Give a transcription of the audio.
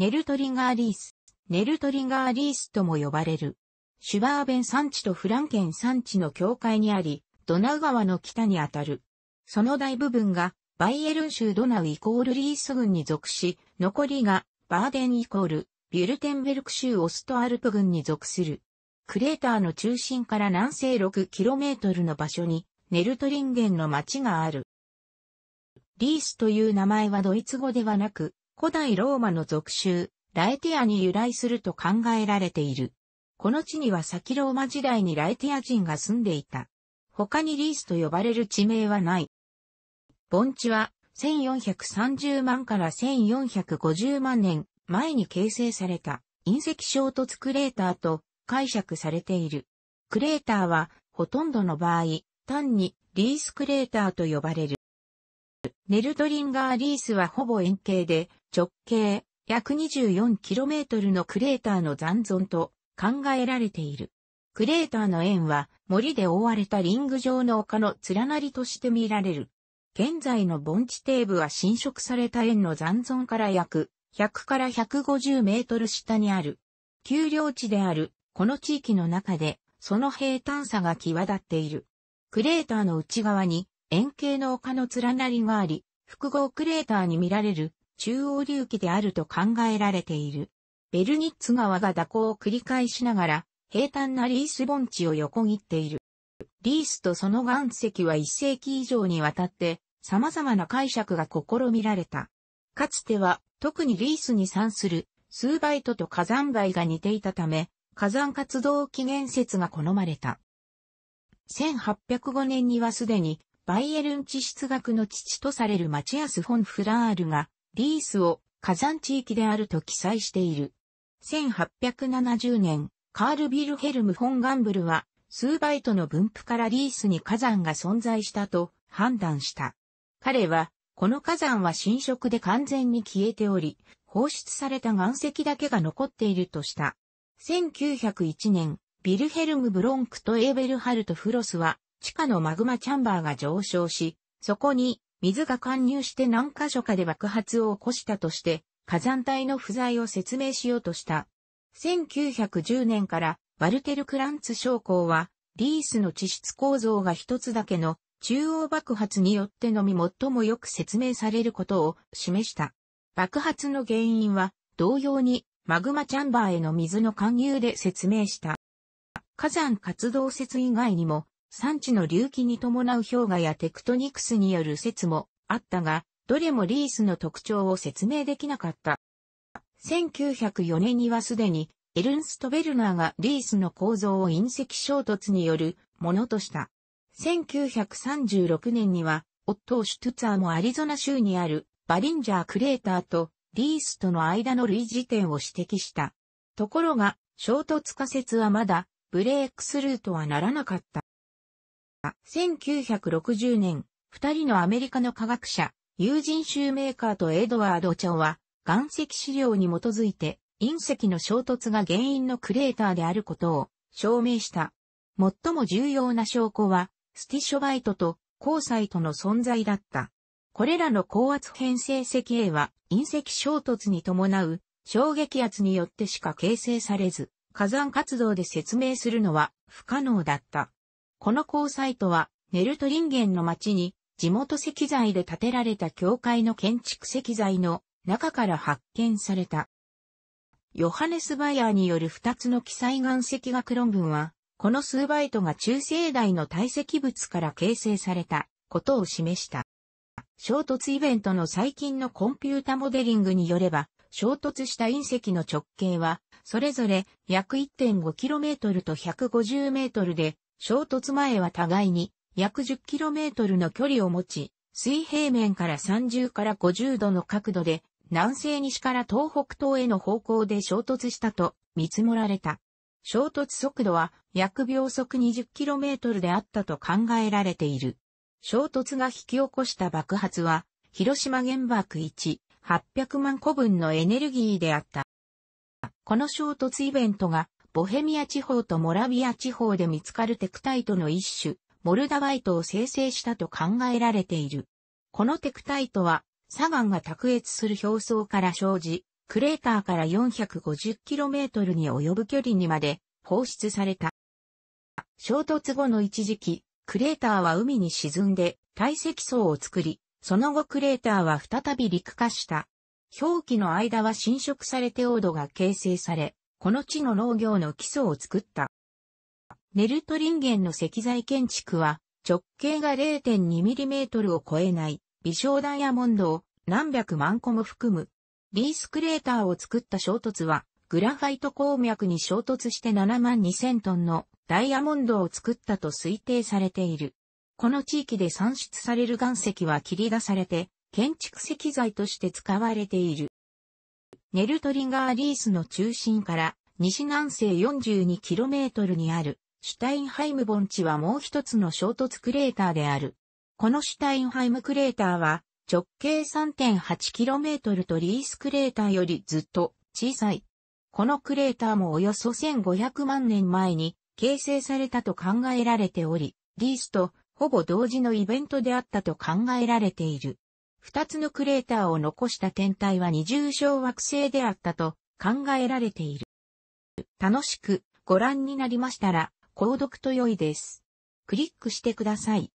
ネルトリガーリース、ネルトリガーリースとも呼ばれる。シュバーベン山地とフランケン山地の境界にあり、ドナウ川の北にあたる。その大部分がバイエルン州ドナウイコールリース軍に属し、残りがバーデンイコールビュルテンベルク州オストアルプ群に属する。クレーターの中心から南西 6km の場所にネルトリンゲンの町がある。リースという名前はドイツ語ではなく、古代ローマの属州、ラエティアに由来すると考えられている。この地には先ローマ時代にラエティア人が住んでいた。他にリースと呼ばれる地名はない。盆地は1430万から1450万年前に形成された隕石衝突クレーターと解釈されている。クレーターはほとんどの場合、単にリースクレーターと呼ばれる。ネルドリンガーリースはほぼ円形で、直径約 24km のクレーターの残存と考えられている。クレーターの円は森で覆われたリング状の丘の連なりとして見られる。現在の盆地底部は侵食された円の残存から約100から150メートル下にある。丘陵地であるこの地域の中でその平坦さが際立っている。クレーターの内側に円形の丘の連なりがあり、複合クレーターに見られる中央流域であると考えられている。ベルニッツ川が蛇行を繰り返しながら、平坦なリース盆地を横切っている。リースとその岩石は一世紀以上にわたって様々な解釈が試みられた。かつては特にリースに産する数イトと火山灰が似ていたため、火山活動起源説が好まれた。1805年にはすでにバイエルン地質学の父とされるマチアス・フォン・フラールがリースを火山地域であると記載している。1870年、カール・ビルヘルム・フォン・ガンブルは、数バイトの分布からリースに火山が存在したと判断した。彼は、この火山は侵食で完全に消えており、放出された岩石だけが残っているとした。1901年、ビルヘルム・ブロンクとエーベルハルト・フロスは、地下のマグマチャンバーが上昇し、そこに水が貫入して何箇所かで爆発を起こしたとして、火山帯の不在を説明しようとした。1910年から、ワルテル・クランツ将校は、リースの地質構造が一つだけの中央爆発によってのみ最もよく説明されることを示した。爆発の原因は、同様にマグマチャンバーへの水の貫入で説明した。火山活動説以外にも、産地の隆起に伴う氷河やテクトニクスによる説もあったが、どれもリースの特徴を説明できなかった。1904年にはすでに、エルンスト・ベルナーがリースの構造を隕石衝突によるものとした。1936年には、オットー・シュトゥツァーもアリゾナ州にあるバリンジャー・クレーターとリースとの間の類似点を指摘した。ところが、衝突仮説はまだブレークスルーとはならなかった。1960年、二人のアメリカの科学者、友人シューメーカーとエドワード・チョウは、岩石資料に基づいて、隕石の衝突が原因のクレーターであることを証明した。最も重要な証拠は、スティショバイトとコーサイトの存在だった。これらの高圧変成石英は隕石衝突に伴う衝撃圧によってしか形成されず、火山活動で説明するのは不可能だった。この交際とは、ネルトリンゲンの町に、地元石材で建てられた教会の建築石材の中から発見された。ヨハネス・バイヤーによる二つの記載岩石学論文は、この数バイトが中世代の堆積物から形成されたことを示した。衝突イベントの最近のコンピュータモデリングによれば、衝突した隕石の直径は、それぞれ約 1.5km と 150m で、衝突前は互いに約 10km の距離を持ち、水平面から30から50度の角度で南西西から東北東への方向で衝突したと見積もられた。衝突速度は約秒速 20km であったと考えられている。衝突が引き起こした爆発は、広島原爆1、800万個分のエネルギーであった。この衝突イベントがボヘミア地方とモラビア地方で見つかるテクタイトの一種、モルダバイトを生成したと考えられている。このテクタイトは、砂岩が卓越する表層から生じ、クレーターから 450km に及ぶ距離にまで放出された。衝突後の一時期、クレーターは海に沈んで堆積層を作り、その後クレーターは再び陸化した。表記の間は侵食されてオ土が形成され、この地の農業の基礎を作った。ネルトリンゲンの石材建築は、直径が 0.2mm を超えない微小ダイヤモンドを何百万個も含む。リースクレーターを作った衝突は、グラファイト鉱脈に衝突して7万2000トンのダイヤモンドを作ったと推定されている。この地域で産出される岩石は切り出されて、建築石材として使われている。ネルトリガーリースの中心から西南西 42km にあるシュタインハイム盆地はもう一つの衝突クレーターである。このシュタインハイムクレーターは直径 3.8km とリースクレーターよりずっと小さい。このクレーターもおよそ1500万年前に形成されたと考えられており、リースとほぼ同時のイベントであったと考えられている。二つのクレーターを残した天体は二重小惑星であったと考えられている。楽しくご覧になりましたら、購読と良いです。クリックしてください。